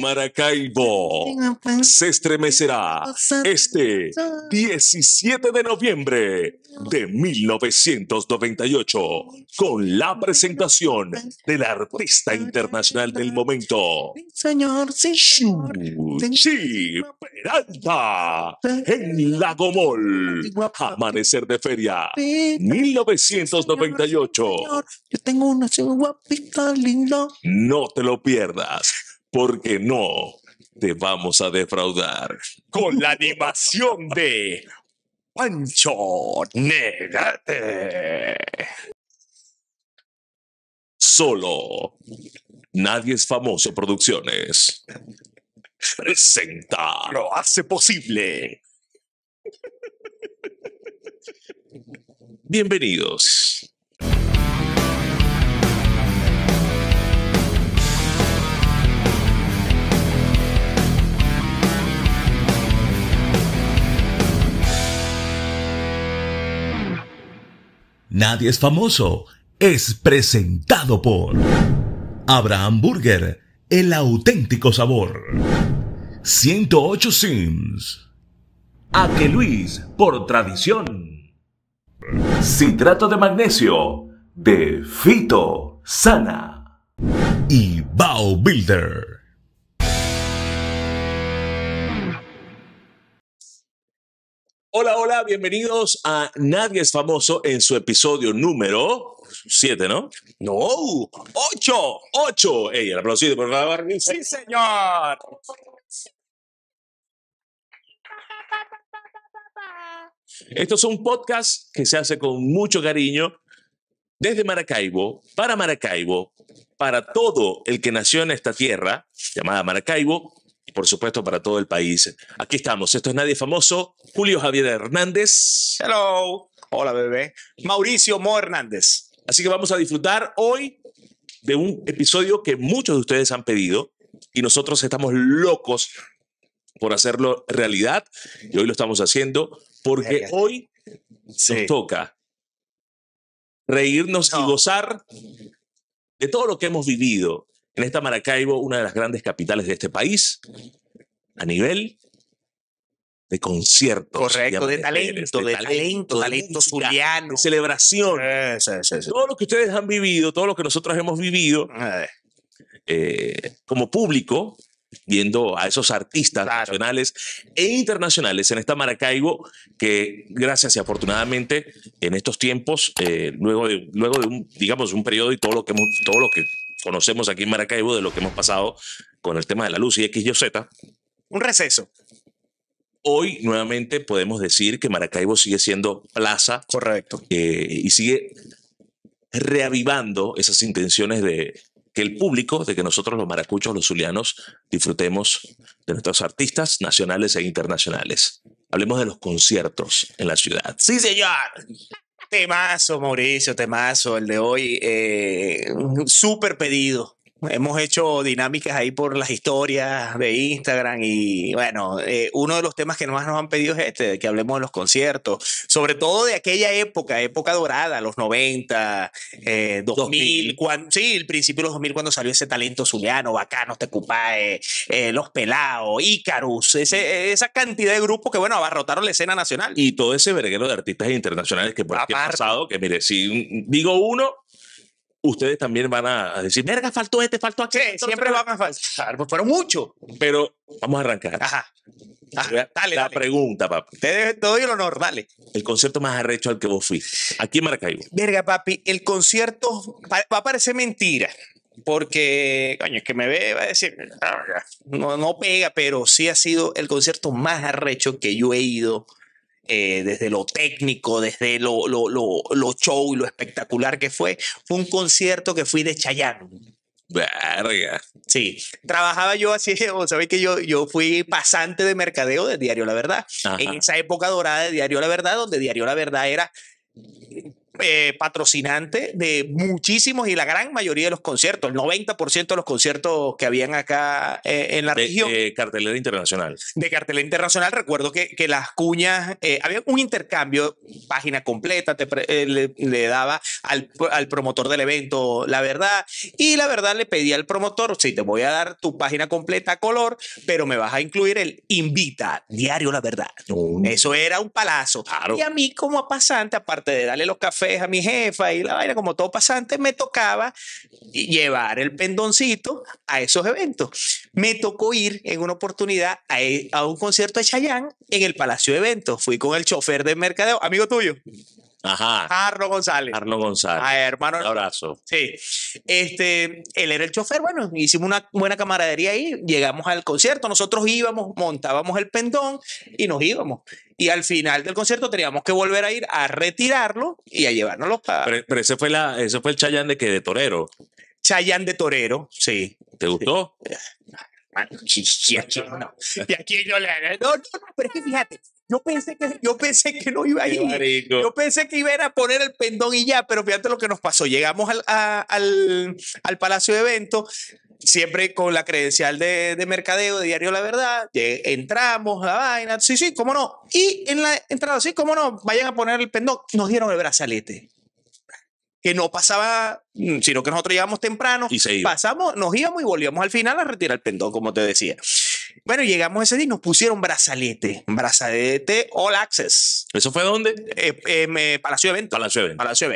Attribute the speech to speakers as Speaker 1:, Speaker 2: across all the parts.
Speaker 1: Maracaibo pues, se estremecerá este 17 de noviembre de 1998 con la presentación del artista internacional del momento, señor Peralta, en Lagomol, Amanecer de Feria, 1998. Yo tengo No te lo pierdas porque no te vamos a defraudar con la animación de Pancho Négate. Solo Nadie es famoso Producciones presenta lo hace posible. Bienvenidos. Nadie es famoso es presentado por Abraham Burger, el auténtico sabor. 108 Sims. A Luis, por tradición. Citrato de magnesio de Fito Sana. Y Bao Hola, hola, bienvenidos a Nadie es famoso en su episodio número 7, ¿no? No, 8, 8. Ey, el por favor. Sí, señor. Esto es un podcast que se hace con mucho cariño desde Maracaibo, para Maracaibo, para todo el que nació en esta tierra llamada Maracaibo por supuesto, para todo el país. Aquí estamos. Esto es Nadie Famoso. Julio Javier Hernández. Hello. Hola, bebé. Mauricio Mo Hernández. Así que vamos a disfrutar hoy de un episodio que muchos de ustedes han pedido y nosotros estamos locos por hacerlo realidad y hoy lo estamos haciendo porque hoy nos toca reírnos y gozar de todo lo que hemos vivido en esta Maracaibo, una de las grandes capitales de este país, a nivel de conciertos. Correcto, de talento, de, talento, talento, talento De celebración. Todo lo que ustedes han vivido, todo lo que nosotros hemos vivido eh. Eh, como público, viendo a esos artistas nacionales e internacionales en esta Maracaibo, que gracias y afortunadamente en estos tiempos, eh, luego, de, luego de un, digamos, un periodo y todo lo que, todo lo que conocemos aquí en Maracaibo de lo que hemos pasado con el tema de la luz y X, Y, Z,
Speaker 2: un receso.
Speaker 1: Hoy nuevamente podemos decir que Maracaibo sigue siendo plaza. Correcto. Eh, y sigue reavivando esas intenciones de que el público, de que nosotros los maracuchos, los zulianos, disfrutemos de nuestros artistas nacionales e internacionales. Hablemos de los conciertos en la ciudad.
Speaker 2: Sí, señor. Temazo, Mauricio, temazo, el de hoy. Eh, Súper pedido, hemos hecho dinámicas ahí por las historias de Instagram y bueno, eh, uno de los temas que más nos han pedido es este, que hablemos de los conciertos, sobre todo de aquella época, época dorada, los 90, 2000, eh, sí, el principio de los 2000 cuando salió ese talento zuliano, Bacanos, Tecupae, eh, Los Pelados, Icarus, esa cantidad de grupos que bueno, abarrotaron la escena nacional.
Speaker 1: Y todo ese verguero de artistas internacionales que por pues, aquí ha pasado, que mire, si digo uno, ustedes también van a decir, verga, faltó este, faltó aquel.
Speaker 2: Sí, siempre van a faltar, pues, fueron
Speaker 1: muchos. Pero vamos a arrancar. Ajá. dale, la pregunta, papi. Te, doy
Speaker 2: el honor, dale. El concierto más arrecho al que vos fuiste. Aquí en Maracaibo. Verga, papi, el concierto va a parecer mentira. Porque, coño, es que me ve, va a decir, ah, no, no pega, pero sí ha sido el concierto más arrecho que yo he ido eh, desde lo técnico, desde lo, lo, show y lo espectacular que fue, fue un concierto que fui de Chayanne. Verga. Sí, trabajaba yo así, o sabéis que yo, yo fui pasante de mercadeo de Diario La Verdad, en esa época dorada de Diario La Verdad, donde Diario La Verdad era eh, patrocinante de muchísimos y la gran mayoría de los conciertos, el 90% de los conciertos que habían acá
Speaker 1: eh, en la región. De cartelera internacional.
Speaker 2: De cartelera internacional. Recuerdo que, que las cuñas, eh, había un intercambio, página completa, le, daba al, promotor del evento la verdad y la verdad le pedía al promotor, sí, te voy a dar tu página completa a color, pero me vas a incluir el invita, diario la verdad. Oh. Eso era un palazo. Y a mí como pasante, aparte de darle los cafés, a mi jefa y la vaina, como todo pasante, me tocaba llevar el pendoncito a esos eventos. Me tocó ir en una oportunidad a, eh, un concierto de Chayanne en el Palacio de Eventos. Fui con el chofer de mercadeo, amigo tuyo. Ajá. Arno González. Arno González. hermano. Un abrazo. Sí. Este, él era el chofer, bueno, hicimos una buena camaradería ahí, llegamos al concierto, nosotros íbamos, montábamos el pendón y nos íbamos. Y al final del concierto teníamos que volver a ir a retirarlo
Speaker 1: y a llevárnoslo para... Pero, pero ese, fue la, fue el Chayán de que de Torero. Chayán de Torero, sí. ¿Te gustó? no.
Speaker 2: No, no, no, pero es que fíjate, yo pensé que, yo pensé que no iba a ir. Yo pensé que iba a poner el pendón y ya, pero fíjate lo que nos pasó. Llegamos al, al, Palacio de Eventos, siempre con la credencial de, de mercadeo de Diario La Verdad. Entramos, la vaina, sí, sí, cómo no. Y en la entrada, sí, cómo no, vayan a poner el pendón. Nos dieron el brazalete que no pasaba, mm, sino que nosotros llegamos temprano, pasamos, nos íbamos y volvíamos al final a retirar el pendón, como te decía. Bueno, llegamos ese día y nos pusieron brazalete, brazalete All Access. ¿Eso fue dónde? Eh, em, eh Palacio de Eventos. Palacio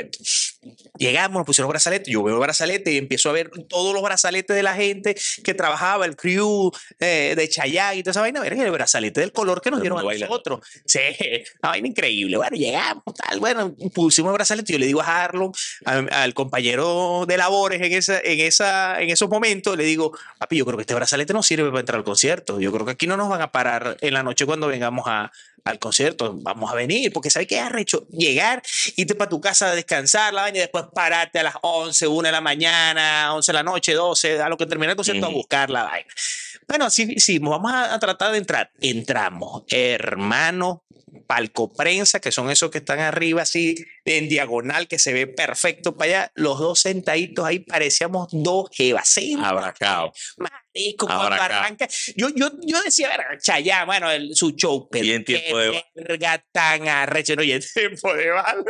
Speaker 2: Llegamos, nos pusieron brazalete, yo veo el brazalete y empiezo a ver todos los brazaletes de la gente que trabajaba, el crew eh, de Chayag y toda esa vaina, ver el brazalete del color que nos dieron a nosotros. Sí, una vaina increíble. Bueno, llegamos, tal, bueno, pusimos el brazalete, yo le digo a Harlow al compañero de labores en, esa, en, en esos momentos, le digo, papi, yo creo que este brazalete no sirve para entrar al concierto. Yo creo que aquí no nos van a parar en la noche cuando vengamos a, al concierto. Vamos a venir, porque ¿sabes qué arrecho? Llegar, irte para tu casa a descansar la vaina y después pararte a las 11, 1 de la mañana, 11 de la noche, 12, a lo que termina el concierto a buscar la vaina. Bueno, sí, sí, vamos a, tratar de entrar. Entramos, hermano, palco prensa, que son esos que están arriba así en diagonal, que se ve perfecto para allá. Los dos sentaditos ahí parecíamos dos jevas. Abracados. Yo, yo, yo decía, ver, Chayá, bueno, su show, pero y en tiempo de verga tan arrecho. y en tiempo de bala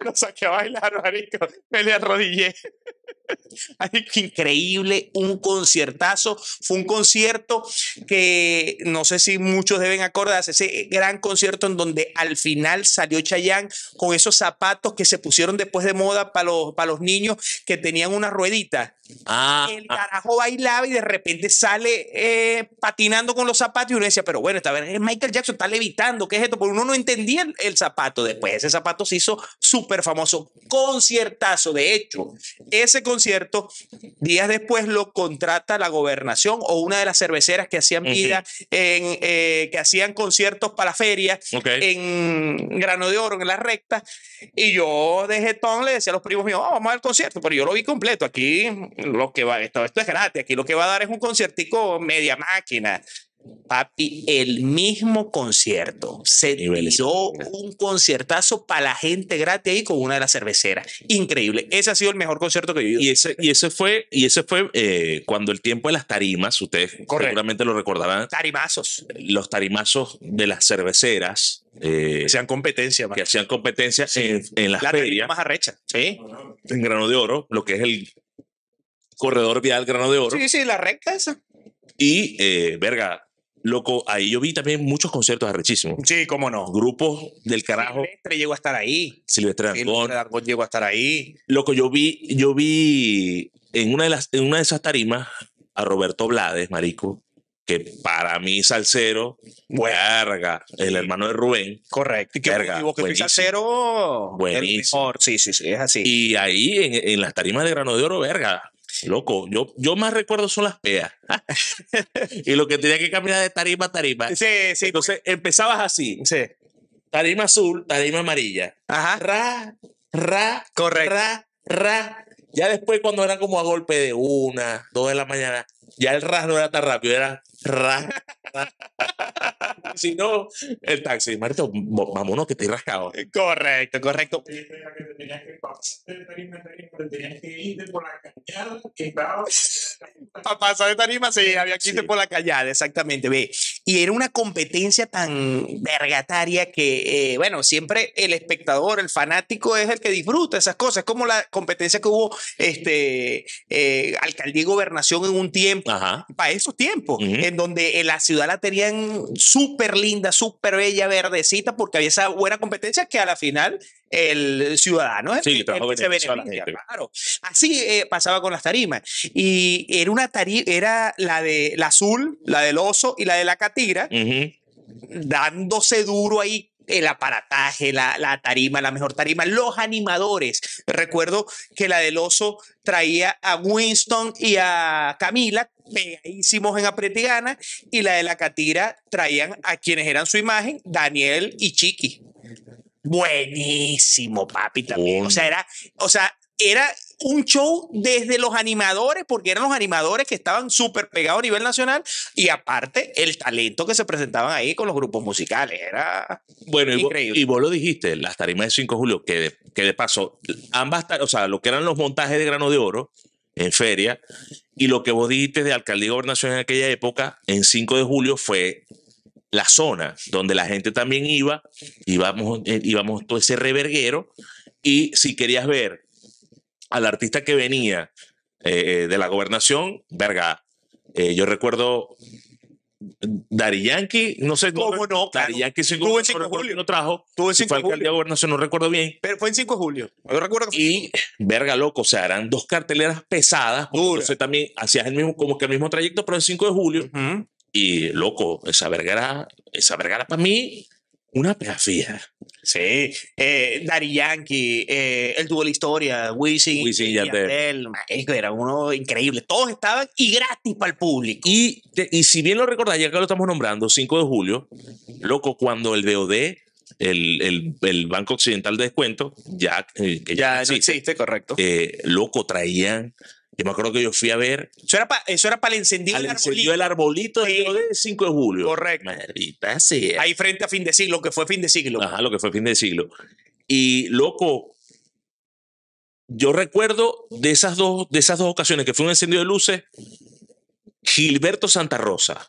Speaker 2: lo saqué a bailar, marico. Me le arrodillé. Increíble, un conciertazo. Fue un concierto que no sé si muchos deben acordarse, ese gran concierto en donde al final salió Chayanne con esos zapatos que se pusieron después de moda para los, para los niños que tenían una ruedita. Ah, el ah. carajo bailaba y de repente repente sale eh, patinando con los zapatos y uno decía, pero bueno, está vez Michael Jackson, está levitando, ¿qué es esto? Porque uno no entendía el, zapato. Después ese zapato se hizo súper famoso, conciertazo. De hecho, ese concierto, días después lo contrata la gobernación o una de las cerveceras que hacían vida, en, eh, que hacían conciertos para ferias
Speaker 1: en
Speaker 2: Grano de Oro, en la recta. Y yo de jetón le decía a los primos míos, oh, vamos al concierto, pero yo lo vi completo. Aquí lo que va, esto, esto es gratis, aquí lo que va a dar es un conciertico media máquina. Papi, el mismo concierto. Se dio un conciertazo para la gente gratis ahí con una de las cerveceras. Increíble. Ese ha sido el
Speaker 1: mejor concierto que he Y ese, y ese fue, y ese fue eh, cuando el tiempo de las tarimas, ustedes seguramente lo recordarán.
Speaker 2: Tarimazos.
Speaker 1: Los tarimazos de las cerveceras. Eh, que hacían competencia, Que hacían competencia en, las la ferias. más arrecha. Sí. En Grano de Oro, lo que es el corredor vial grano de oro. Sí,
Speaker 2: sí, la recta esa.
Speaker 1: Y, eh, verga, loco, ahí yo vi también muchos conciertos arrechísimos. Sí, cómo no. Grupos del carajo. Silvestre llegó a estar ahí. Silvestre Dangón. llegó a estar ahí. Loco, yo vi, yo vi en una de, las, una de esas tarimas a Roberto Blades, marico, que para mí salsero, verga, el hermano de Rubén. Correcto. Y que, verga, que salsero, mejor. Sí, sí, sí, es así. Y ahí en, en las tarimas de Grano de Oro, verga, Loco, yo, yo más recuerdo son las peas. y lo que tenía que caminar de tarima a tarima. Sí, sí. Entonces empezabas así. Tarima azul, tarima amarilla. Ajá. Ra, ra. Ra,
Speaker 2: ra.
Speaker 1: Ya después cuando era como a golpe de una, dos de la mañana, ya el ras no era tan rápido, era ras. si no, el taxi, Marito, vámonos
Speaker 2: que estoy rascado. Eh, correcto, correcto. Para de tarima, sí, había que irte por la callada, exactamente, ve. Y era una competencia tan vergataria que, eh, bueno, siempre el espectador, el fanático es el que disfruta esas cosas. como la competencia que hubo, este, eh, alcaldía y gobernación en un tiempo para esos tiempos, en donde eh, la ciudad la tenían súper linda, súper bella, verdecita, porque había esa buena competencia que a la final el ciudadano se beneficia, Así eh, pasaba con las tarimas. Y era una era la de azul, la del oso y la de la catira. dándose duro ahí el aparataje, la, tarima, la mejor tarima, los animadores. Recuerdo que la del oso traía a Winston y a Camila, hicimos en Apretigana, y la de la Catira traían a quienes eran su imagen, Daniel y Chiqui. Buenísimo, papi, también. O sea, era, o sea, era un show desde los animadores, porque eran los animadores que estaban súper pegados a nivel nacional, y aparte el talento que se presentaban ahí con los grupos musicales, era bueno, Y vos, y
Speaker 1: vos lo dijiste, las tarimas de 5 de julio, que de, que de paso, ambas, o sea, lo que eran los montajes de grano de oro en feria, y lo que vos dijiste de alcaldía y gobernación en aquella época, en 5 de julio fue la zona donde la gente también iba, íbamos, eh, íbamos todo ese reverguero, y si querías ver al artista que venía eh, de la gobernación, verga, eh, yo recuerdo Dari Yankee, no sé cómo no. Dari Yankee en 5 de julio. No trajo. fue en 5 de julio. gobernación, no recuerdo
Speaker 2: bien. Pero fue en 5 de julio.
Speaker 1: Yo recuerdo Y, verga, loco, o sea, eran dos carteleras pesadas. Entonces también hacías el mismo, como que el mismo trayecto, pero en 5 de julio. Y, loco, esa verga esa verga era para
Speaker 2: mí una
Speaker 1: pegafía.
Speaker 2: Sí. Eh, Daddy Yankee, eh, el la historia, Wisin, y Yandel. Era uno increíble. Todos estaban y gratis para el público. Y,
Speaker 1: si bien lo recordáis, ya que lo estamos nombrando, 5 de julio, loco, cuando el DOD el, el, Banco Occidental de Descuento, ya, eh, ya, no existe, correcto. Eh, loco, traían yo me acuerdo que yo fui a ver. Eso era para eso era para el encendido del arbolito. el arbolito del 5 de julio. Correcto. Ahí frente a fin de siglo, que fue fin de siglo. Ajá, lo que fue fin de siglo. Y loco, yo recuerdo de esas dos, de esas dos ocasiones que fue un encendido de luces, Gilberto Santa Rosa.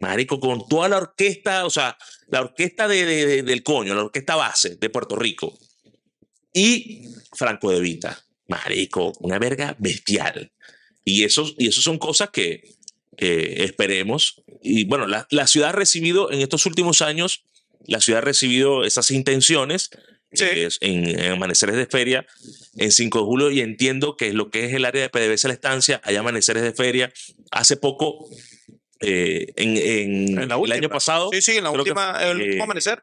Speaker 1: Marico, con toda la orquesta, o sea, la orquesta del coño, la orquesta base de Puerto Rico. Y Franco de Vita marico, una verga bestial. Y eso, y son cosas que esperemos. Y bueno, la, ciudad ha recibido en estos últimos años, la ciudad ha recibido esas intenciones eh, en, amaneceres de feria, en 5 de julio, y entiendo que es lo que es el área de a La Estancia, hay amaneceres de feria. Hace poco,
Speaker 2: eh, en, el año pasado. Sí, sí, en la última, el último eh, amanecer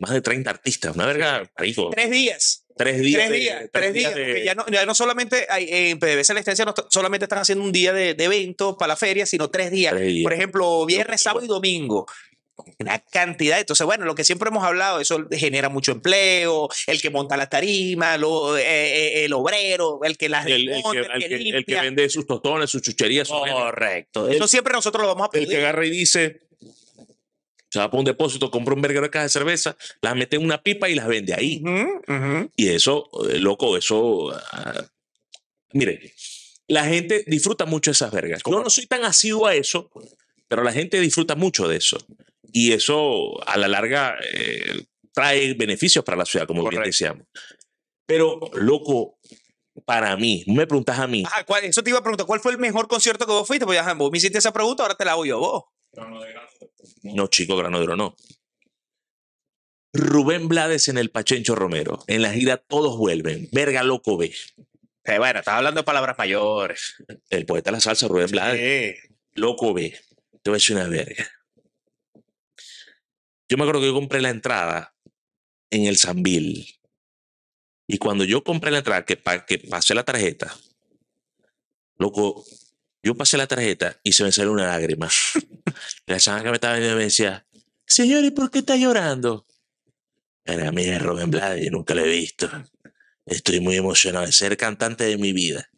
Speaker 2: más de 30 artistas, una verga, Tres días. Tres días. Tres días. días. ya, no, no, solamente en la la no solamente están haciendo un día de, evento para la feria, sino tres días. Por ejemplo, viernes, sábado y domingo una cantidad. Entonces, bueno, lo que siempre hemos hablado, eso genera mucho empleo, el que monta las tarimas, eh, eh, el obrero, el que las el, el,
Speaker 1: que, vende sus tostones, sus chucherías. Correcto. eso
Speaker 2: siempre nosotros lo vamos
Speaker 1: a pedir. El que agarra y dice, se va para un depósito, compra un verguero de caja de cerveza, las mete en una pipa y las vende ahí. Y eso, eh, loco, eso. Ah, mire, la gente disfruta mucho esas vergas. Yo no soy tan asiduo a eso, pero la gente disfruta mucho de eso. Y eso, a la larga, eh, trae beneficios para la ciudad, como bien decíamos. Pero, loco, para mí, me preguntas a mí. Ajá,
Speaker 2: ¿cuál, eso te iba a preguntar, ¿cuál fue el mejor concierto que vos fuiste? Pues ya, vos me hiciste esa pregunta, ahora te la hago yo vos. No, no, de
Speaker 1: no, chico, Granadero, no. Rubén Blades en el Pachencho Romero. En la gira todos vuelven. Verga loco ve. Eh, bueno, estás hablando de palabras mayores. El poeta de la salsa, Rubén Blades. Loco ve. Te voy a una verga. Yo me acuerdo que yo compré la entrada en el Zambil. Y cuando yo compré la entrada, que, que pasé la tarjeta, loco, yo pasé la tarjeta y se me salió una lágrima. la chama que me estaba viendo me decía, señor, ¿y por qué está llorando? Era mí es Robin Blades, nunca lo he visto. Estoy muy emocionado de ser cantante de mi vida.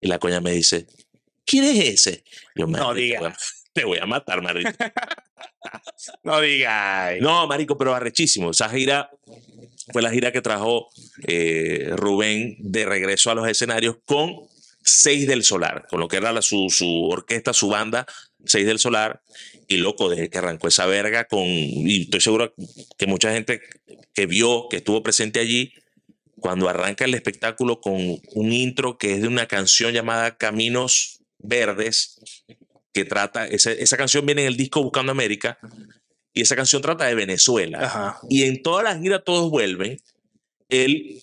Speaker 1: Y la coña me dice, ¿quién es ese? Yo, no diga. Te voy a matar, marico. no digas. No, marico, pero arrechísimo. Esa gira fue la gira que trajo eh, Rubén de regreso a los escenarios con Seis del Solar, con lo que era la, su, orquesta, su banda, Seis del Solar, y loco, desde que arrancó esa verga, con, y estoy seguro que mucha gente que vio, que estuvo presente allí, cuando arranca el espectáculo con un intro que es de una canción llamada Caminos Verdes, que trata, esa, canción viene en el disco Buscando América, y esa canción trata de Venezuela. Y en todas las giras todos vuelven. Él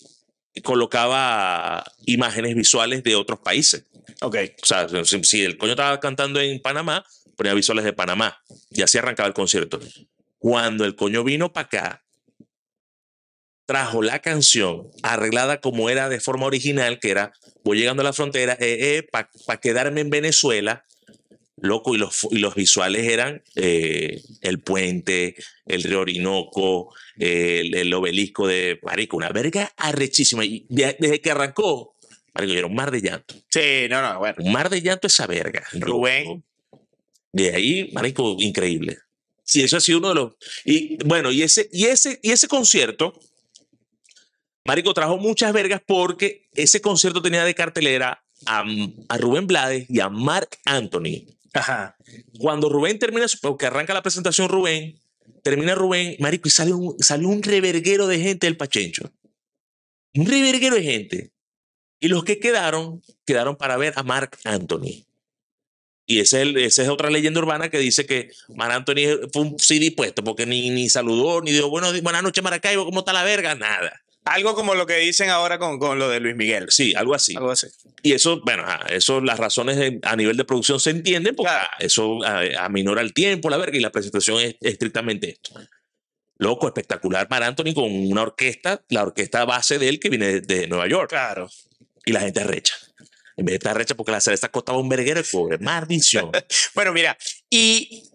Speaker 1: colocaba imágenes visuales de otros países. Ok. O sea, si, el coño estaba cantando en Panamá, ponía visuales de Panamá y así arrancaba el concierto. Cuando el coño vino para acá, trajo la canción arreglada como era de forma original, que era voy llegando a la frontera, eh, eh, para quedarme en Venezuela, loco, y los, los visuales eran eh, el puente, el río Orinoco, el, obelisco de Marico, una verga arrechísima. Y desde que arrancó, Marico, era un mar de llanto. Sí, no, no, bueno. Un mar de llanto esa verga. Rubén. De ahí, Marico, increíble. Sí, eso ha sido uno de los. Y bueno, y ese, y ese, y ese concierto. Marico trajo muchas vergas porque ese concierto tenía de cartelera a, a Rubén Blades y a Mark Anthony. Ajá. Cuando Rubén termina, porque arranca la presentación Rubén, termina Rubén, marico, y sale un, un reverguero de gente del Pachencho. Un reverguero de gente. Y los que quedaron, quedaron para ver a Mark Anthony. Y esa es, esa es otra leyenda urbana que dice que Mark Anthony fue un CD puesto porque ni, ni saludó, ni dijo, bueno, buenas noches Maracaibo, ¿cómo está la verga? Nada.
Speaker 2: Algo como lo que dicen ahora con, con lo de Luis Miguel. Sí, algo así.
Speaker 1: Y eso, bueno, eso, las razones a nivel de producción se entienden porque eso aminora el tiempo, la verga, y la presentación es estrictamente esto. Loco, espectacular para Anthony con una orquesta, la orquesta base de él que viene de, Nueva York. Claro. Y la gente recha. En vez de estar recha porque la cerveza costaba un verguero, pobre. maldición.
Speaker 2: bueno, mira, y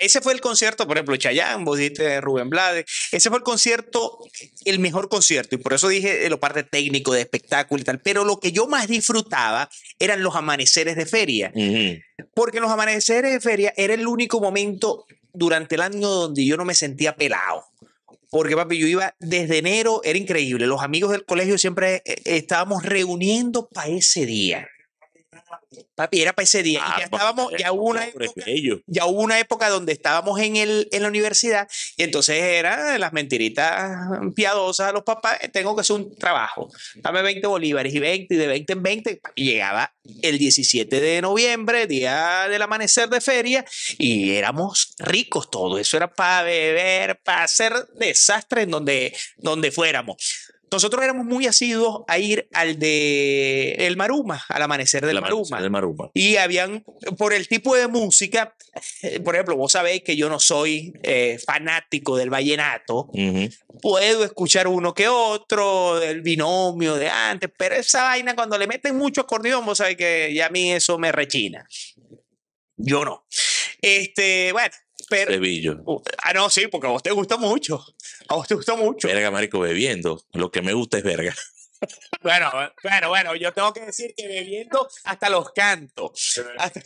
Speaker 2: ese fue el concierto, por ejemplo, Chayanne, vos dijiste Rubén Blades, ese fue el concierto, el mejor concierto, y por eso dije eh, lo parte técnico de espectáculo y tal, pero lo que yo más disfrutaba eran los amaneceres de feria, porque los amaneceres de feria era el único momento durante el año donde yo no me sentía pelado. Porque, papi, yo iba desde enero, era increíble. Los amigos del colegio siempre eh, eh, estábamos reuniendo para ese día. Papi, era para ese día. Ah, ya estábamos, ya hubo una época, donde estábamos en, el, en la universidad y entonces eran las mentiritas piadosas a los papás, eh, tengo que hacer un trabajo, dame 20 bolívares y 20 y de 20 en 20. llegaba el 17 de noviembre, día del amanecer de feria, y éramos ricos Todo Eso era para beber, para hacer desastre en donde, donde fuéramos. Nosotros éramos muy asiduos a ir al de El Maruma, al amanecer del, Maruma. Y habían, por el tipo de música, eh, por ejemplo, vos sabéis que yo no soy eh, fanático del vallenato, puedo escuchar uno que otro, del binomio de antes, pero esa vaina cuando le meten mucho acordeón, vos sabéis que ya a mí eso me rechina. Yo no. Este, bueno, pero, Ah, no, sí, porque a vos te gusta mucho. A vos te gusta
Speaker 1: mucho. Verga, marico, bebiendo. Lo que me gusta es verga.
Speaker 2: Bueno, bueno, bueno, yo tengo que decir que bebiendo hasta los cantos, hasta,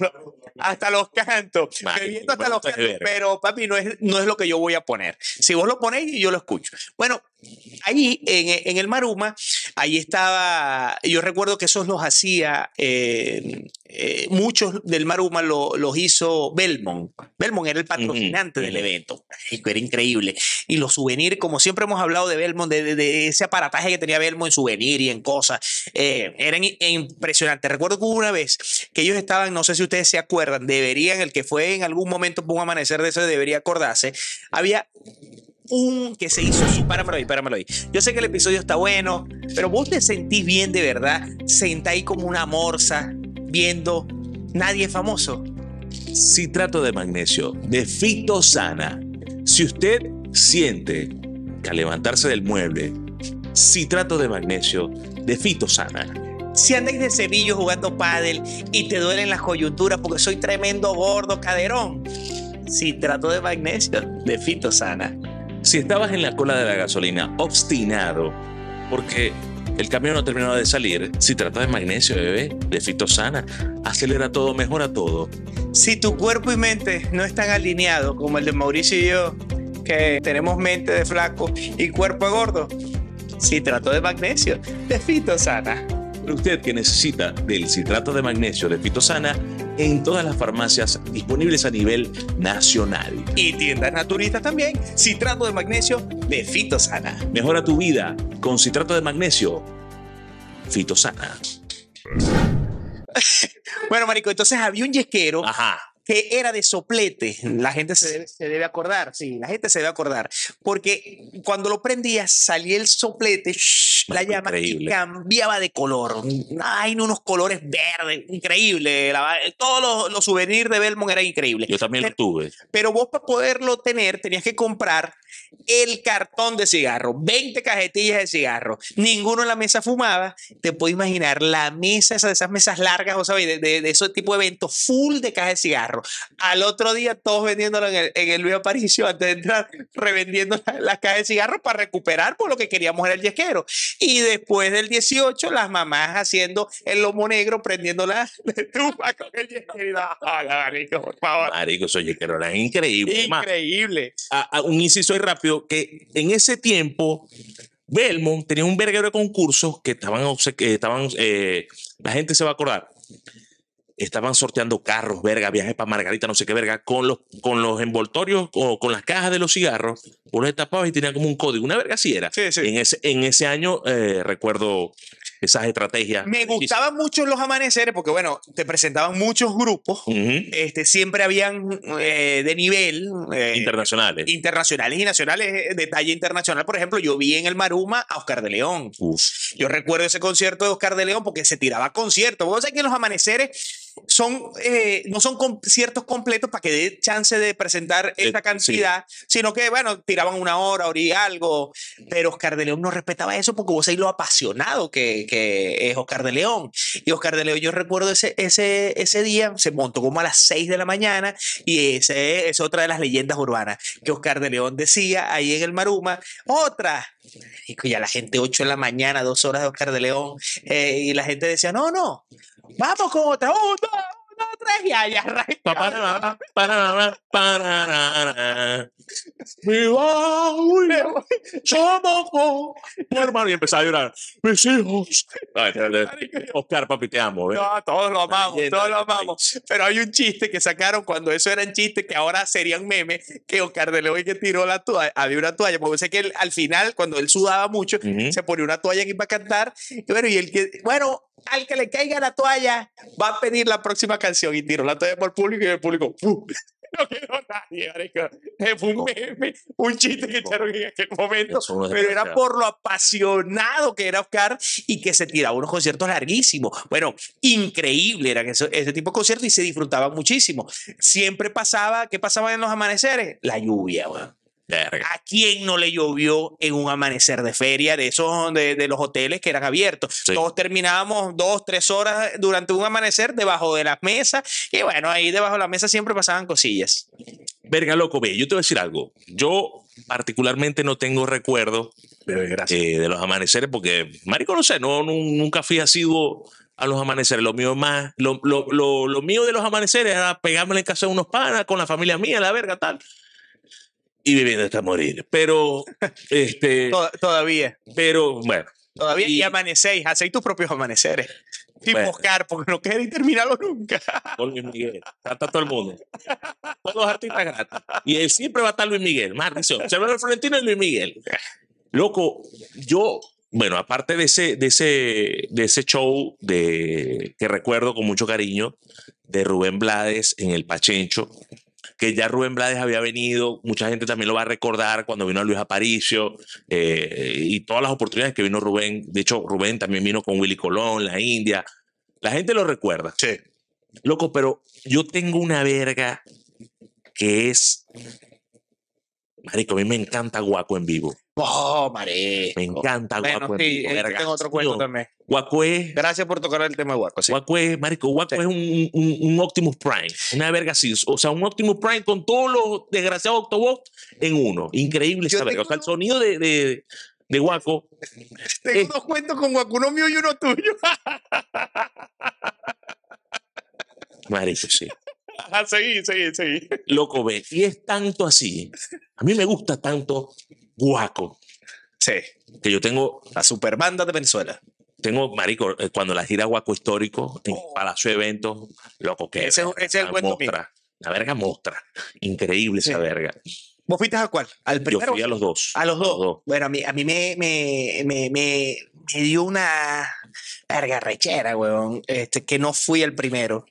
Speaker 2: los cantos, bebiendo hasta los cantos, pero papi, no es, no es lo que yo voy a poner. Si vos lo ponéis, yo lo escucho. Bueno, ahí en, en el Maruma Ahí estaba, yo recuerdo que esos los hacía, eh, eh, muchos del Maruma los hizo Belmont. Belmont era el patrocinante del evento, era increíble. Y los souvenirs, como siempre hemos hablado de Belmont, de, ese aparataje que tenía Belmont en souvenirs y en cosas, eh, eran e impresionantes. Recuerdo que una vez que ellos estaban, no sé si ustedes se acuerdan, deberían, el que fue en algún momento un amanecer de eso, debería acordarse, había un que se hizo su. Páramelo ahí, páramelo ahí. Yo sé que el episodio está bueno, pero vos te sentís bien de verdad, sentáis como una morsa viendo nadie famoso. Si trato de
Speaker 1: magnesio, de fitosana. Si usted siente que al levantarse del mueble, Si trato de magnesio, de fitosana.
Speaker 2: Si andáis de Sevilla jugando pádel y te duelen las coyunturas porque soy tremendo gordo caderón, Si trato de magnesio, de fitosana.
Speaker 1: Si estabas en la cola de la gasolina, obstinado, porque el camión no terminaba de salir, si trata de magnesio, bebé, de fitosana, acelera todo, mejora todo.
Speaker 2: Si tu cuerpo y mente no están alineados, como el de Mauricio y yo, que tenemos mente de flaco y cuerpo de gordo, citrato de magnesio, de fitosana. Usted que
Speaker 1: necesita del citrato de magnesio de fitosana, en todas las farmacias disponibles a nivel nacional.
Speaker 2: Y tiendas naturistas también. Citrato de magnesio de Fitosana.
Speaker 1: Mejora tu vida con citrato de magnesio. Fitosana.
Speaker 2: bueno, Marico, entonces había un yesquero. Ajá que era de soplete. La gente se debe, acordar, sí, la gente se debe acordar. Porque cuando lo prendías, salía el soplete, la llama, cambiaba de color. hay unos colores verdes, increíble. todos los, souvenirs de Belmont eran increíbles. Yo también lo tuve. Pero vos para poderlo tener tenías que comprar el cartón de cigarro, 20 cajetillas de cigarro, ninguno en la mesa fumaba, te puedo imaginar la mesa, esas, esas mesas largas, o de, ese tipo de eventos, full de cajas de cigarro. Al otro día todos vendiéndolo en el, en Luis Aparicio antes de entrar, revendiendo las cajas de cigarro para recuperar por pues, lo que queríamos era el yesquero. Y después del 18, las mamás haciendo el lomo negro, prendiendo la trufa con
Speaker 1: el yesquero. marico, por favor. soy yesquero, era increíble. Increíble. un inciso rápido que en ese tiempo Belmont tenía un verguero de concursos que estaban, que estaban eh, la gente se va a acordar. Estaban sorteando carros, verga, viajes para Margarita, no sé qué verga, con los, con los envoltorios o con las cajas de los cigarros, uno tapabas y tenían como un código, una verga así
Speaker 2: era. En, ese, en ese año eh, recuerdo esas estrategias. Me gustaban mucho los amaneceres porque, bueno, te presentaban muchos grupos, este, siempre habían eh, de nivel. Eh, internacionales. Internacionales y nacionales, eh, de talla internacional. Por ejemplo, yo vi en el Maruma a Oscar de León. Yo recuerdo ese concierto de Oscar de León porque se tiraba concierto. Vos sabés que en los amaneceres son, eh, no son conciertos completos para que dé chance de presentar eh, esta cantidad, sino que, bueno, tiraban una hora, hora algo. Pero Oscar de León no respetaba eso porque vos sabés lo apasionado que, es Oscar de León. Y Oscar de León, yo recuerdo ese, ese, ese día, se montó como a las 6 de la mañana y esa es otra de las leyendas urbanas que Oscar de León decía ahí en el Maruma. Otra. Y ya la gente, 8 de la mañana, dos horas de Oscar de León. Eh, y la gente decía, no, no, Vamos con otra. ¡Uno! uno, tres y allá arranca. Mi
Speaker 1: Mi hermano, y empezaba a llorar. Mis hijos. Oscar, papi, te amo. ¿eh?
Speaker 2: No, todos lo amamos, todos lo amamos. Pero hay un chiste que sacaron cuando eso era un chiste que ahora serían memes, que Oscar de León que tiró la toalla, había ah, una toalla, porque sé que al final, cuando él sudaba mucho, se ponía una toalla iba a cantar. Y bueno, y el que, bueno, al que le caiga la toalla, va a pedir la próxima canción y tiró la toalla por el público y el público, ¡pum! no quedó nadie, eh, un chiste que echaron en aquel momento, pero era por lo apasionado que era Oscar y que se tiraba unos conciertos larguísimos. Bueno, increíble eran ese, ese tipo de conciertos y se disfrutaban muchísimo. Siempre pasaba, ¿qué pasaba en los amaneceres? La lluvia, ¿A quién no le llovió en un amanecer de feria de esos de, los hoteles que eran abiertos? Todos terminábamos dos, tres horas durante un amanecer debajo de las mesas y bueno, ahí debajo de la mesa siempre pasaban cosillas. Verga, loco, ve, yo te voy a decir algo. Yo particularmente no tengo recuerdo
Speaker 1: de eh, los amaneceres porque, marico, no sé, no, nunca fui asiduo a los amaneceres. Lo mío más, lo, lo, lo, lo mío de los amaneceres era pegarme en casa de unos panas con la familia
Speaker 2: mía, la verga, tal y viviendo hasta morir. Pero, este. todavía. Pero, bueno. Todavía y, amanecéis, hacéis tus propios amaneceres. sin buscar porque no queréis terminarlo nunca. Con Luis Miguel, está todo el mundo.
Speaker 1: Todos los artistas gratis. Y eh, siempre va a estar Luis Miguel, se va el Florentino y Luis Miguel. Loco, yo, bueno, aparte de ese, de ese, de ese show de, que recuerdo con mucho cariño de Rubén Blades en el Pachencho, que ya Rubén Blades había venido, mucha gente también lo va a recordar cuando vino a Luis Aparicio eh, y todas las oportunidades que vino Rubén, de hecho Rubén también vino con Willy Colón, la India, la gente lo recuerda. Sí. Loco, pero yo tengo una verga que es Marico, a mí me encanta Guaco en vivo. Oh,
Speaker 2: marico. Me encanta Guaco bueno, en sí, vivo. Eh, tengo otro cuento también.
Speaker 1: Guaco es...
Speaker 2: Gracias por tocar el tema de
Speaker 1: Guaco. Sí. Guaco es, marico, Guaco es un, un, un, Optimus Prime. Una verga así. O sea, un Optimus Prime con todos los desgraciados Octobots en uno. Increíble esa verga. O sea, el sonido de, de de Guaco.
Speaker 2: Tengo dos cuentos con Guaco, uno mío y uno tuyo.
Speaker 1: Marico, sí.
Speaker 2: Ajá, seguí, seguí,
Speaker 1: Loco, ve, y es tanto así. A mí me gusta tanto Guaco. Sí. Que yo tengo. La super banda de Venezuela. Tengo, marico, eh, cuando la gira Guaco Histórico
Speaker 2: en su oh. Palacio Eventos, loco que. es el La verga mostra. Increíble esa verga. ¿Vos fuiste a cuál? ¿Al primero? Yo fui a los dos. A los dos. Bueno, a mí, a mí me, me, me, me, dio una verga rechera, weón, este, que no fui el primero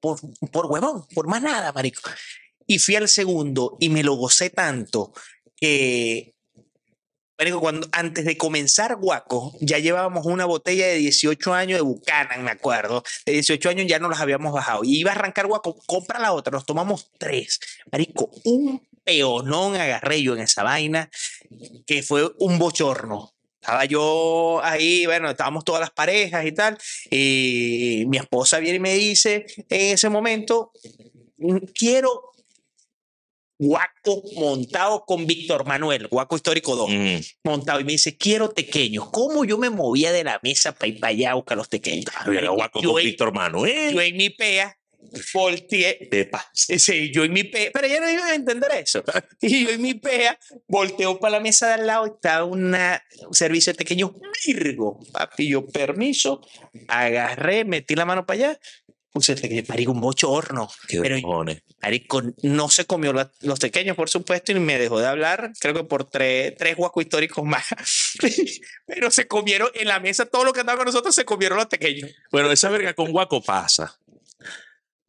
Speaker 2: por, por huevón, por más nada, marico. Y fui al segundo y me lo gocé tanto que, marico, cuando, antes de comenzar Guaco, ya llevábamos una botella de 18 años de Buchanan, me acuerdo. De 18 años ya no las habíamos bajado. Y iba a arrancar Guaco, compra la otra, nos tomamos tres. Marico, un peonón agarré yo en esa vaina que fue un bochorno estaba yo ahí, bueno, estábamos todas las parejas y tal, y mi esposa viene y me dice en ese momento, mm, quiero Guaco montado con Víctor Manuel, Guaco Histórico 2, mm. montado. Y me dice, quiero tequeños. ¿Cómo yo me movía de la mesa para ir para allá a buscar los tequeños? Guaco con Víctor Manuel. Yo en mi pea volteé, de sí, yo y mi pea, pero ya no iba a entender eso. Y yo y mi pea volteó para la mesa de al lado, estaba una, un servicio de pequeño Virgo, papi, yo permiso, agarré, metí la mano para allá, puse el pequeño, marico, un horno pero marico, no se comió los pequeños, por supuesto, y me dejó de hablar, creo que por tres, tres guacos históricos más. pero se comieron en la mesa, todo lo que andaba con nosotros se comieron los pequeños. Bueno, esa
Speaker 1: verga con guaco pasa.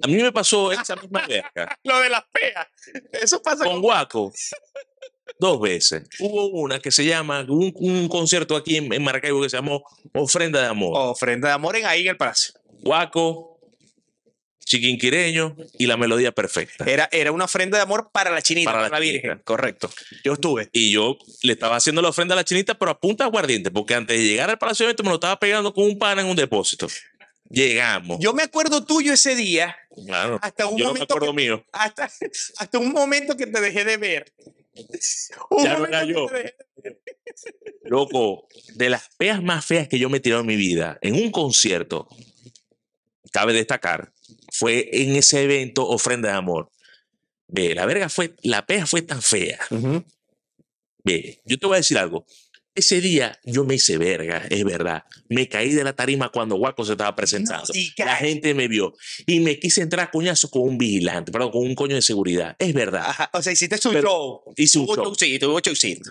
Speaker 1: A mí me pasó esa misma verga.
Speaker 2: Lo de las peas.
Speaker 1: Eso pasa con, Guaco. Dos veces. Hubo una que se llama, un, concierto aquí en, Maracaibo que se llamó Ofrenda de Amor. Ofrenda de Amor en ahí en el Palacio. Guaco, Chiquinquireño y la melodía perfecta.
Speaker 2: Era, era una ofrenda de amor para la chinita, para, la, Virgen.
Speaker 1: Correcto. Yo estuve. Y yo le estaba haciendo la ofrenda a la chinita, pero a punta aguardiente, porque antes de llegar al Palacio de me lo estaba pegando con un pana en un depósito
Speaker 2: llegamos. Yo me acuerdo tuyo ese día. hasta un momento Hasta, un momento que te dejé de ver. ya no yo.
Speaker 1: Loco, de las peas más feas que yo me he tirado en mi vida, en un concierto, cabe destacar, fue en ese evento Ofrenda de Amor. la verga fue, la pea fue tan fea. yo te voy a decir algo. Ese día yo me hice verga, es verdad. Me caí de la tarima cuando Guaco se estaba presentando. la gente me vio y me quise entrar a coñazo con un vigilante, perdón, con un coño de seguridad. Es verdad. O sea, hiciste su Pero, un show.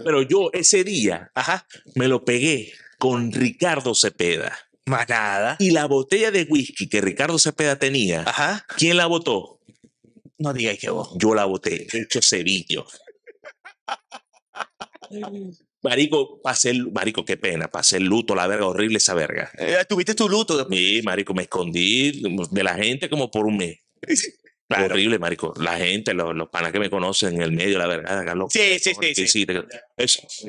Speaker 1: Pero yo ese día Ajá. me lo pegué con Ricardo Cepeda. Más nada. Y la botella de whisky que Ricardo Cepeda tenía, Ajá. ¿quién la botó? No digáis que vos. Yo la boté. Hecho Marico, pasé el, marico, qué pena, pasé el luto, la verga, horrible esa verga. Eh, ¿Tuviste tu luto? Sí, marico, me escondí de la gente como por un mes. Horrible, marico. La gente, los, panas que me conocen en el medio, la verdad, Sí, sí, sí. sí,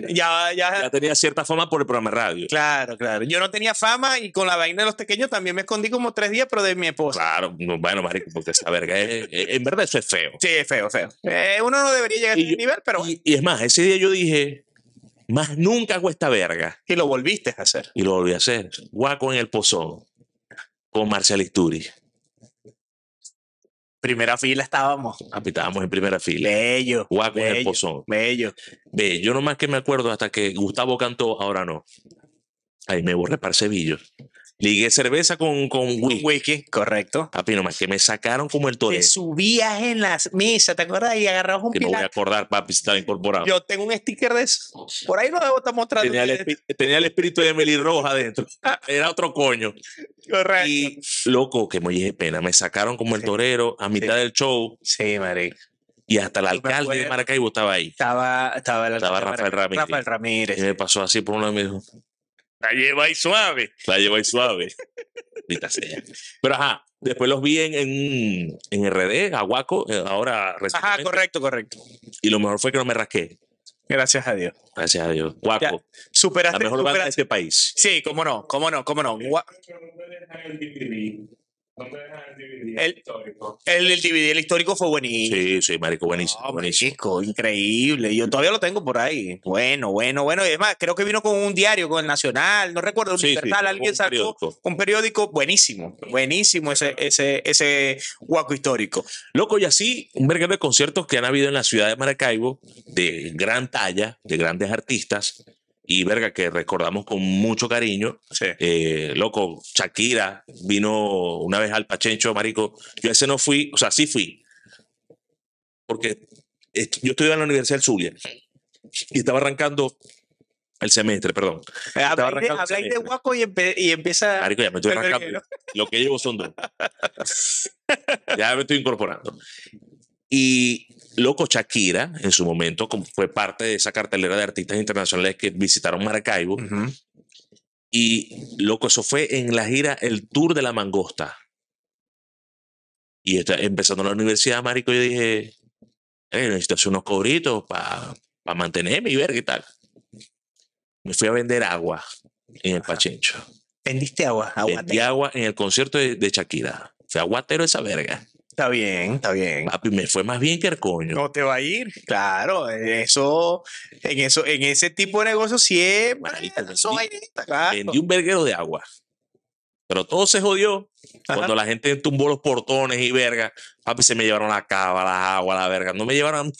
Speaker 1: Ya, ya, tenía
Speaker 2: cierta fama por el programa de radio. Claro, claro. Yo no tenía fama y con la vaina de los pequeños también me escondí como tres días, pero de mi esposa. Claro, bueno, marico, porque esa verga en verdad eso es feo. Sí, es feo, feo. Eh, uno no debería llegar a ese nivel, pero... y es más, ese día yo dije, más nunca hago esta verga. Y lo volviste a hacer.
Speaker 1: Y lo volví a hacer. Guaco en el pozón. Con Marcial Isturi. Primera fila estábamos. Capitábamos en primera fila. Bello. Guaco en el pozón. Bello. Ve, yo nomás que me acuerdo hasta que Gustavo cantó, ahora no. Ahí me borré para Sevillo. Ligué cerveza con, con whisky. Correcto. Papi, nomás que me sacaron como el torero. Te
Speaker 2: subías en las misas ¿te acuerdas? Y agarrabas un que No voy a
Speaker 1: acordar, papi, si estaba incorporado. Yo
Speaker 2: tengo un sticker de eso. Por ahí lo debo estar mostrando.
Speaker 1: Tenía, el, espíritu de Emily Roja adentro. Era otro coño. Correcto. Y, loco, que me dije pena. Me sacaron como el torero a mitad del show. Sí, María y hasta el alcalde de Maracaibo estaba ahí. Estaba, estaba, estaba Rafael Ramírez. Rafael Ramírez. Y me pasó así por uno de mis la lleva y suave. La lleva y suave. Pero ajá, después los vi en, en, en RD, Aguaco, eh, ahora Ajá, correcto, correcto. Y lo mejor fue que no me rasqué.
Speaker 2: Gracias a Dios.
Speaker 1: Gracias a Dios. Guaco.
Speaker 2: superaste, la mejor de este país. Sí, cómo no, cómo no, cómo no el el, histórico? El, histórico fue buenísimo. Sí, sí, marico, buenísimo. buenísimo. increíble. Yo todavía lo tengo por ahí. Bueno, bueno, bueno. Y además, creo que vino con un diario, con el Nacional, no recuerdo, si tal alguien un sacó un periódico buenísimo. Buenísimo ese, ese, ese guaco histórico. Loco, y así, un verguero de conciertos
Speaker 1: que han habido en la ciudad de Maracaibo, de gran talla, de grandes artistas y verga, que recordamos con mucho cariño. Eh, loco, Shakira vino una vez al Pachencho, marico. Yo ese no fui, o sea, sí fui. Porque yo estuve en la Universidad del Zulia y estaba arrancando el semestre, perdón. Eh, habláis de, habláis
Speaker 2: guaco y, empieza. Marico, ya me estoy arrancando.
Speaker 1: Lo que llevo son dos. ya me estoy incorporando. Y Loco Shakira, en su momento, fue parte de esa cartelera de artistas internacionales que visitaron Maracaibo. Y loco, eso fue en la gira El Tour de la Mangosta. Y está, empezando la universidad, Marico, yo dije, eh, necesito hacer unos cobritos para pa mantenerme y ver qué tal. Me fui a vender agua en el Pachincho.
Speaker 2: ¿Vendiste agua? Aguatero. Vendí
Speaker 1: agua en el concierto de, de Shakira. Fue aguatero esa verga.
Speaker 2: Está bien, está bien. Papi, me fue más bien que el coño. No te va a ir. Claro, eso, en eso, en ese tipo de negocio sí es eso vendí, un verguero de agua. Pero todo se jodió.
Speaker 1: Cuando la gente tumbó los portones y verga, papi, se me llevaron la cava, las aguas, la verga. No
Speaker 2: me llevaron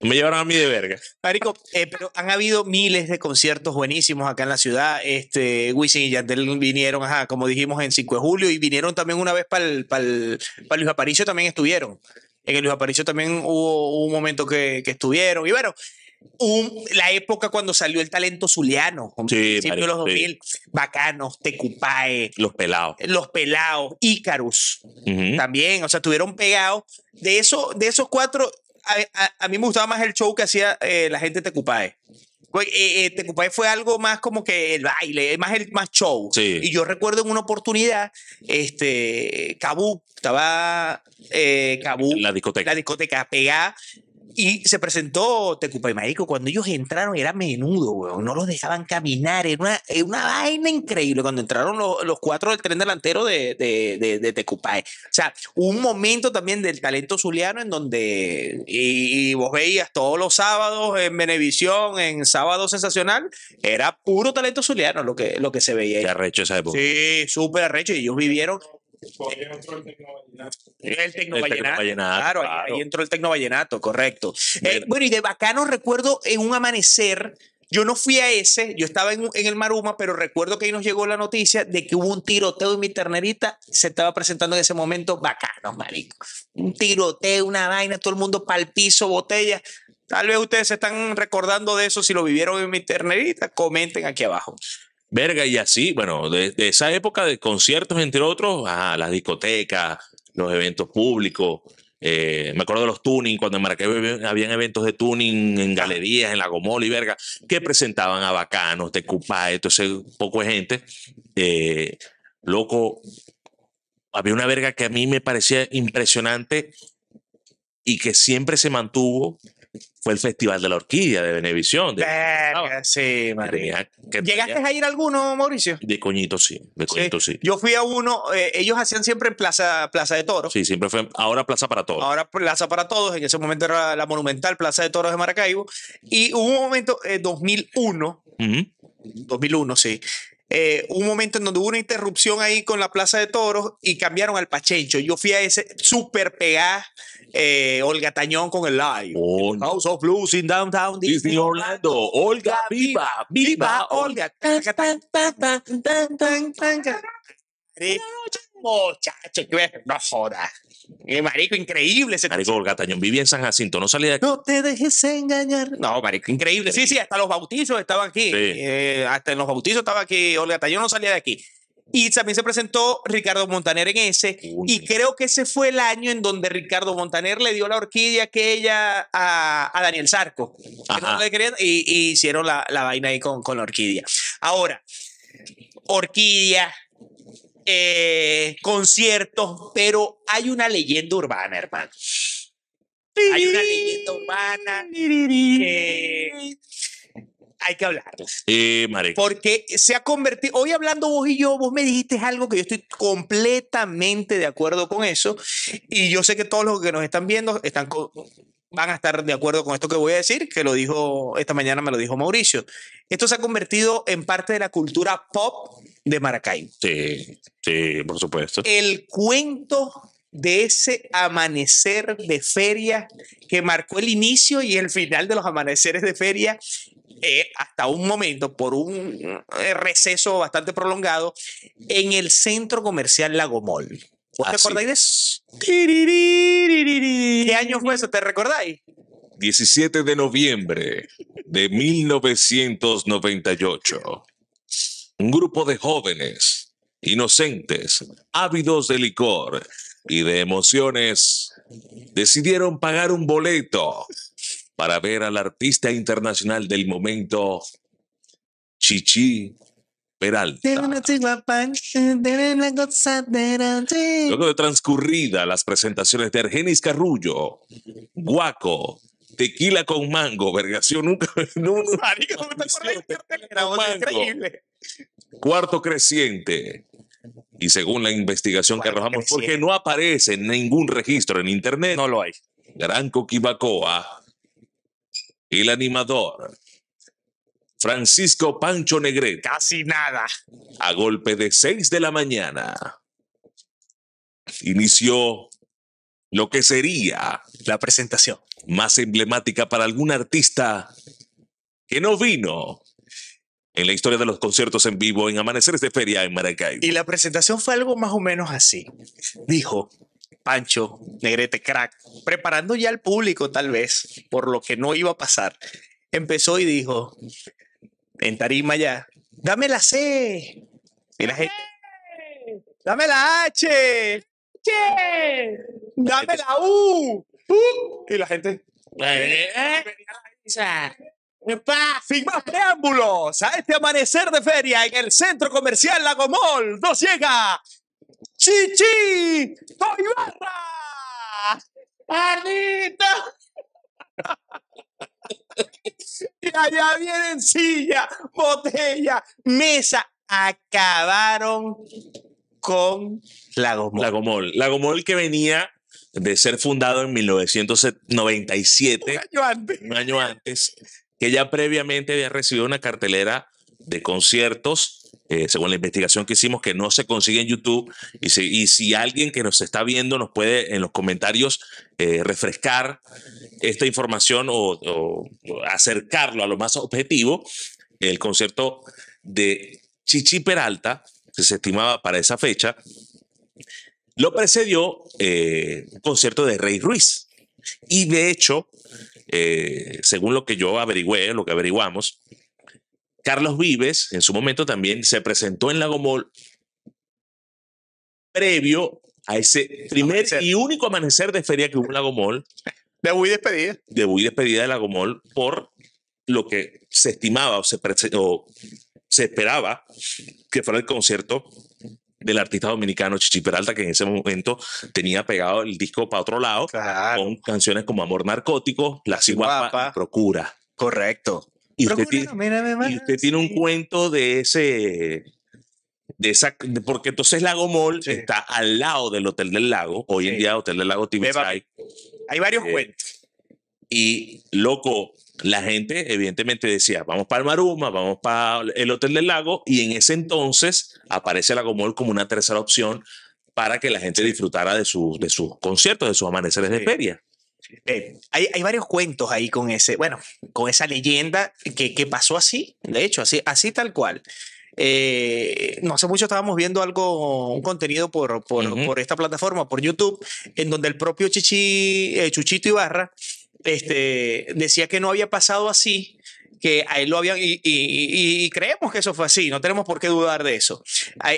Speaker 2: me llevaron a mí de verga. Marico, eh, pero han habido miles de conciertos buenísimos acá en la ciudad. Este, Wisin y Yandel vinieron, ajá, como dijimos, en 5 de julio y vinieron también una vez para Luis Aparicio, también estuvieron. En el Luis Aparicio también hubo, un momento que, que estuvieron. Y bueno, un, la época cuando salió el talento zuliano, sí, los 2000, bacanos, Tecupae, los pelados, los pelados, Ícarus, también, o sea, estuvieron pegados. De, eso, de esos cuatro, a, a, mí me gustaba más el show que hacía eh, la gente de Tecupae. Eh, eh, Tecupae fue algo más como que el baile, más el más show. Y yo recuerdo en una oportunidad, este, estaba eh, la discoteca. La discoteca pegada y se presentó Tecupay, y Marico. Cuando ellos entraron era menudo, weón. No los dejaban caminar. Era una, una vaina increíble cuando entraron los, cuatro del tren delantero de, de, Tecupay. O sea, un momento también del talento zuliano en donde. Y, vos veías todos los sábados en Benevisión, en Sábado Sensacional, era puro talento zuliano lo que, lo que se veía. Qué arrecho esa época. Sí, súper arrecho. Y ellos vivieron entró el tecnovallenato. Claro, ahí entró el tecnovallenato, correcto. Eh, bueno, y de bacano recuerdo en un amanecer. Yo no fui a ese, yo estaba en, en, el Maruma, pero recuerdo que ahí nos llegó la noticia de que hubo un tiroteo en mi ternerita, se estaba presentando en ese momento, bacano, marico. Un tiroteo, una vaina, todo el mundo pa'l piso, botella. Tal vez ustedes se están recordando de eso, si lo vivieron en mi ternerita, comenten aquí abajo.
Speaker 1: Verga, y así, bueno, de, esa época de conciertos, entre otros, a las discotecas, los eventos públicos. Eh, me acuerdo de los tuning, cuando en Maracaibo habían eventos de tuning en galerías, en la Gomol y verga, que presentaban a bacanos, de todo ese poco de gente. Eh, loco, había una verga que a mí me parecía impresionante y que siempre se mantuvo fue el Festival de la Orquídea de Venevisión. De
Speaker 2: sí, madre. ¿Llegaste a ir a alguno, Mauricio?
Speaker 1: De coñito, sí. De coñito, sí.
Speaker 2: Yo fui a uno, eh, ellos hacían siempre en Plaza, Plaza de Toros.
Speaker 1: Sí, siempre fue. Ahora Plaza para Todos. Ahora
Speaker 2: Plaza para Todos. En ese momento era la monumental Plaza de Toros de Maracaibo. Y hubo un momento, 2001, eh, 2001, sí un momento en donde hubo una interrupción ahí con la Plaza de Toros y cambiaron al Pachencho. Yo fui a ese súper pegar Olga Tañón con el live. House of Blues in Downtown Disney, Orlando. Olga, viva, viva, Olga muchacho, que no jodas.
Speaker 1: Eh, marico, increíble. Ese marico, Tañón vivía en San Jacinto, no
Speaker 2: salía de aquí. No te dejes engañar. No, marico, increíble. Sí, sí, hasta los bautizos estaban aquí. Eh, hasta en los bautizos estaba aquí. Olga Tañón no salía de aquí. Y también se presentó Ricardo Montaner en ese. Y creo que ese fue el año en donde Ricardo Montaner le dio la orquídea aquella a, a Daniel Sarco. y, hicieron la, vaina ahí con, con la orquídea. Ahora, orquídea, eh, conciertos, pero hay una leyenda urbana, hermano. Hay una leyenda urbana que hay que hablar. Porque se ha convertido, hoy hablando vos y yo, vos me dijiste algo que yo estoy completamente de acuerdo con eso y yo sé que todos los que nos están viendo están van a estar de acuerdo con esto que voy a decir, que lo dijo esta mañana, me lo dijo Mauricio. Esto se ha convertido en parte de la cultura pop de Maracaibo. Sí, sí, por supuesto. El cuento de ese amanecer de feria que marcó el inicio y el final de los amaneceres de feria eh, hasta un momento, por un eh, receso bastante prolongado, en el centro comercial Lagomol. ¿Vos te acordáis de eso? ¿Qué año fue eso? ¿Te recordáis?
Speaker 1: 17 de noviembre de 1998. Un grupo de jóvenes, inocentes, ávidos de licor y de emociones, decidieron pagar un boleto para ver al artista internacional del momento, Chichi eh, Luego de transcurrida las presentaciones de Argenis Carrullo, Guaco, Tequila con mango, vergación, Cuarto creciente. Y según la investigación que arrojamos, porque no aparece en ningún registro en internet. No lo hay. Gran Coquibacoa, el animador, Francisco Pancho Negrete, Casi nada. A golpe de seis de la mañana. Inició lo que sería la presentación más emblemática para algún artista que no vino en la historia de los conciertos en vivo en Amaneceres de Feria en Maracay.
Speaker 2: Y la presentación fue algo más o menos así. Dijo Pancho Negrete Crack, preparando ya al público tal vez por lo que no iba a pasar. Empezó y dijo, en tarima ya, dame la C. Y la gente, dame la H. dame la U. Y la gente, ¿Eh? eh, eh, eh más preámbulos, a este amanecer de feria en el centro comercial Lagomol, dos llega Chichi Toy Barra. allá vienen silla, botella, mesa. Acabaron con Lagomol.
Speaker 1: Lagomol. Lagomol que venía de ser fundado en 1997, un año antes que ya previamente había recibido una cartelera de conciertos eh, según la investigación que hicimos, que no se consigue en YouTube. Y si, alguien que nos está viendo nos puede en los comentarios eh, refrescar esta información o, acercarlo a lo más objetivo, el concierto de Chichi Peralta, que se estimaba para esa fecha, lo precedió eh, un concierto de Rey Ruiz. Y de hecho, según lo que yo averigüé, lo que averiguamos, Carlos Vives, en su momento también, se presentó en Lagomol previo a ese primer y único amanecer de feria que hubo en Lagomol. De muy despedida. De muy despedida de Lagomol por lo que se estimaba o se, se esperaba que fuera el concierto del artista dominicano Chichi Peralta, que en ese momento tenía pegado el disco para otro lado, con canciones como Amor Narcótico, La Ciguapa, Procura. Correcto. Y usted, tiene, un cuento de ese, de esa, porque entonces Lago Mall está al lado del Hotel del Lago, hoy en día Hotel del Lago TV
Speaker 2: Hay varios eh, cuentos.
Speaker 1: Y loco, la gente evidentemente decía, vamos para el Maruma, vamos para el Hotel del Lago, y en ese entonces aparece Lago Mall como una tercera opción para que la gente disfrutara de, sus de sus conciertos, de sus amaneceres de feria.
Speaker 2: Eh, hay, varios cuentos ahí con ese, bueno, con esa leyenda que, que pasó así, de hecho, así, así tal cual. Eh, no hace mucho estábamos viendo algo, un contenido por, por, esta plataforma, por YouTube, en donde el propio Chichi, eh, Chuchito Ibarra este, decía que no había pasado así, que a él lo habían, y, creemos que eso fue así, no tenemos por qué dudar de eso.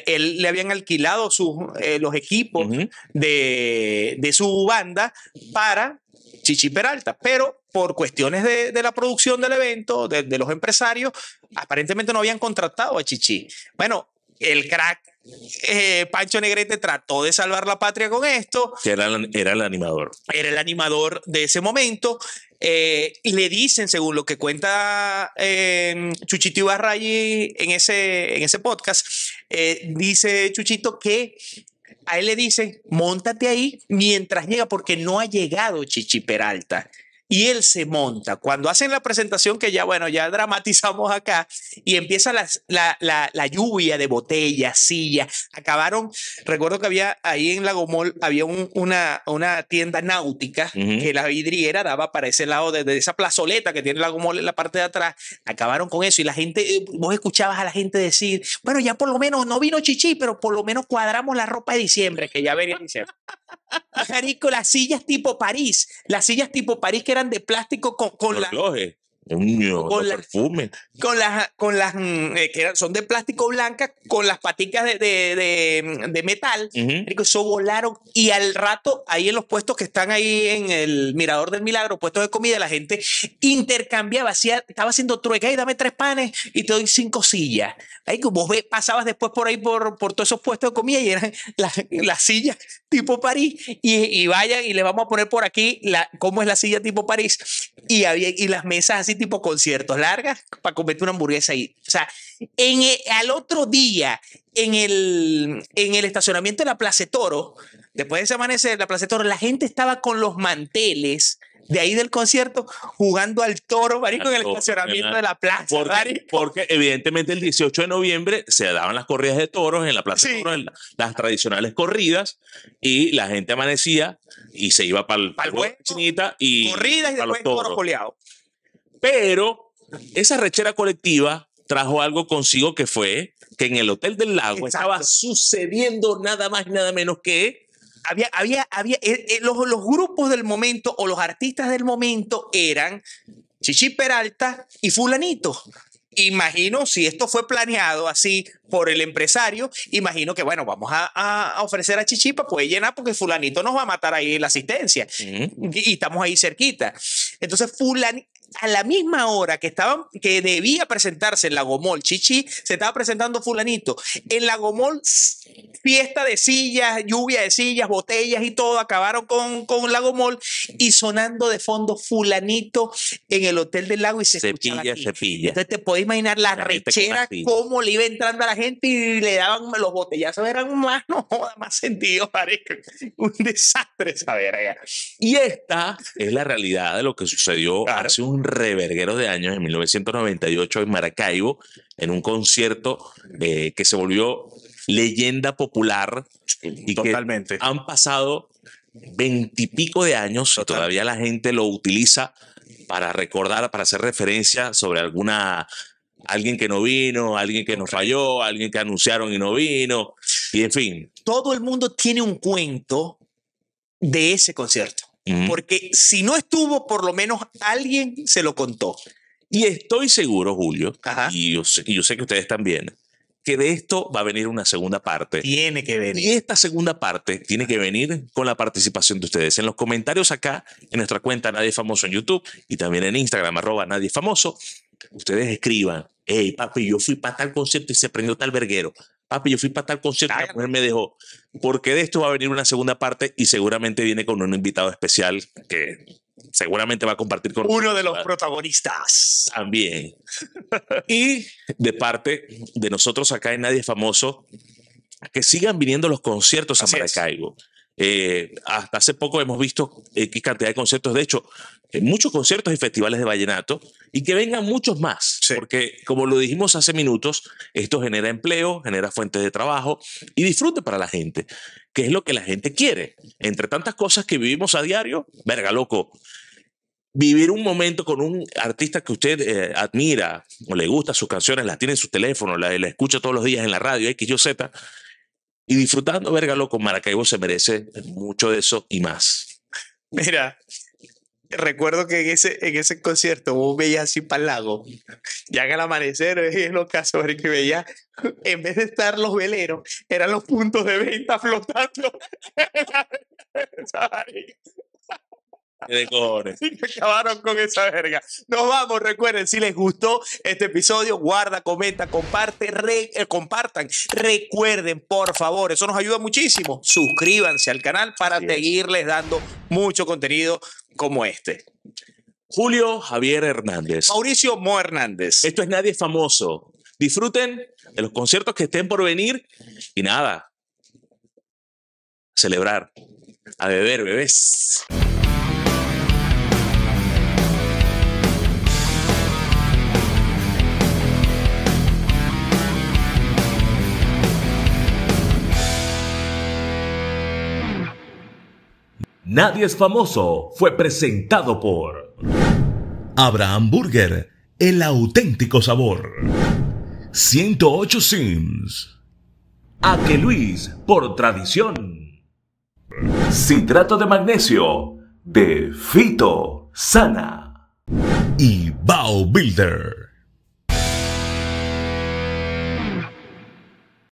Speaker 2: él le habían alquilado sus, los equipos de, de, su banda para Chichi Peralta, pero por cuestiones de, la producción del evento, de, los empresarios, aparentemente no habían contratado a Chichi. Bueno, el crack eh, Pancho Negrete trató de salvar la patria con esto.
Speaker 1: Era, el animador.
Speaker 2: Era el animador de ese momento. y eh, le dicen, según lo que cuenta eh, Chuchito Ibarra en ese, en ese podcast, dice Chuchito que a él le dicen, montate ahí mientras llega, porque no ha llegado Chichi Peralta y él se monta. Cuando hacen la presentación, que ya, bueno, ya dramatizamos acá, y empieza la, la, lluvia de botellas, sillas, acabaron, recuerdo que había ahí en Lagomol, había una, una tienda náutica que la vidriera daba para ese lado de, esa plazoleta que tiene Lagomol en la parte de atrás, acabaron con eso y la gente, eh, vos escuchabas a la gente decir, bueno, ya por lo menos no vino Chichi, pero por lo menos cuadramos la ropa de diciembre, que ya venía diciembre. las sillas tipo París, las sillas tipo París que eran de plástico con, con los la, relojes con, con las ah, con las mm, eh, que son de plástico blanca con las paticas de, mm, metal eso volaron y al rato ahí en los puestos que están ahí en el mirador del milagro puestos de comida la gente intercambiaba estaba haciendo trueca y dame tres panes y te doy cinco sillas ahí vos pasabas después por ahí por, por todos esos puestos de comida y eran las, sillas tipo París y, y vayan y le vamos a poner por aquí la cómo es la silla tipo París y había y las mesas así tipo conciertos largas para comerte una hamburguesa ahí. O sea, en e, al otro día, en el, en el estacionamiento de la Plaza Toro, después de ese amanecer de la Plaza Toro, la gente estaba con los manteles de ahí del concierto jugando al toro, marico, en el estacionamiento de la plaza. Porque,
Speaker 1: evidentemente el 18 de noviembre se daban las corridas de toros en la plaza Toro las tradicionales corridas, y la gente amanecía y se iba para el, chinita y corridas y después los toro coleado. Pero esa rechera colectiva trajo algo consigo que fue que en el Hotel del Lago
Speaker 2: estaba sucediendo nada más y nada menos que... Había, había, había, eh, eh, los, grupos del momento o los artistas del momento eran Chichi Peralta y fulanito. Imagino, si esto fue planeado así por el empresario, imagino que, bueno, vamos a, ofrecer a Chichi para poder llenar porque fulanito nos va a matar ahí la asistencia. y, estamos ahí cerquita. Entonces, fulan, a la misma hora que estaban, que debía presentarse en Lagomol, Gomol, Chichi se estaba presentando fulanito. En la fiesta de sillas, lluvia de sillas, botellas y todo, acabaron con, con la y sonando de fondo fulanito en el Hotel del Lago y se cepilla, escuchaba aquí. cepilla. Entonces te puede imaginar la, rechera, cómo le iba entrando a la gente y le daban los botellazos, eran más, no joda, más sentido, Un desastre eh. Y esta
Speaker 1: es la realidad de lo que sucedió hace un reverguero de años, en 1998 en Maracaibo, en un concierto eh, que se volvió leyenda popular. Y Totalmente. han pasado veintipico de años todavía la gente lo utiliza para recordar, para hacer referencia sobre alguna alguien que no vino, alguien que nos falló, alguien que anunciaron y no vino, y en fin.
Speaker 2: Todo el mundo tiene un cuento de ese concierto porque si no estuvo, por lo menos alguien se lo contó. Y estoy seguro, Julio,
Speaker 1: y yo sé, que ustedes también, que de esto va a venir una segunda parte. Tiene que venir. Y esta segunda parte tiene que venir con la participación de ustedes. En los comentarios acá, en nuestra cuenta Nadie Famoso en YouTube y también en Instagram, arroba Nadie Famoso, ustedes escriban, hey papi, yo fui para tal concierto y se prendió tal verguero papi, yo fui para tal concierto, la mujer me dejó. Porque de esto va a venir una segunda parte y seguramente viene con un invitado especial que seguramente va a compartir con uno de los
Speaker 2: protagonistas
Speaker 1: también. y de parte de nosotros acá en Nadie Famoso, que sigan viniendo los conciertos a Maracaibo. Eh, hasta hace poco hemos visto X cantidad de conciertos, de hecho, eh, muchos conciertos y festivales de vallenato, y que vengan muchos más, porque como lo dijimos hace minutos, esto genera empleo, genera fuentes de trabajo y disfrute para la gente, que es lo que la gente quiere. Entre tantas cosas que vivimos a diario, verga loco, vivir un momento con un artista que usted eh, admira o le gusta sus canciones, las tiene en su teléfono, la, escucha todos los días en la radio, X, Y, Z y disfrutando, verga, con Maracaibo se merece mucho de eso y más.
Speaker 2: Mira, recuerdo que en ese, en ese concierto vos veías así para el lago, ya en el amanecer, en los que veía en vez de estar los veleros, eran los puntos de venta flotando. de cojones. Acabaron con esa verga. Nos vamos, recuerden, si les gustó este episodio, guarda, comenta, comparte, eh, compartan. Recuerden, por favor, eso nos ayuda muchísimo. Suscríbanse al canal para seguirles dando mucho contenido como este.
Speaker 1: Julio Javier Hernández. Mauricio Mo Hernández. Esto es Nadie Famoso. Disfruten de los conciertos que estén por venir y nada. Celebrar. A beber, bebés. Nadie es famoso fue presentado por Abraham Burger, el auténtico sabor. 108 Sims. A Luis, por tradición. Citrato de magnesio, de Fito Sana. Y Bow Builder.